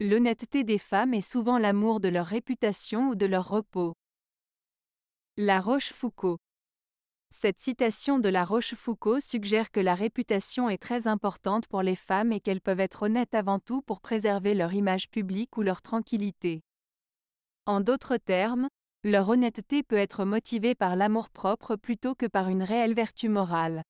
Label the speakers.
Speaker 1: L'honnêteté des femmes est souvent l'amour de leur réputation ou de leur repos. La Rochefoucauld. Cette citation de La Rochefoucauld suggère que la réputation est très importante pour les femmes et qu'elles peuvent être honnêtes avant tout pour préserver leur image publique ou leur tranquillité. En d'autres termes, leur honnêteté peut être motivée par l'amour-propre plutôt que par une réelle vertu morale.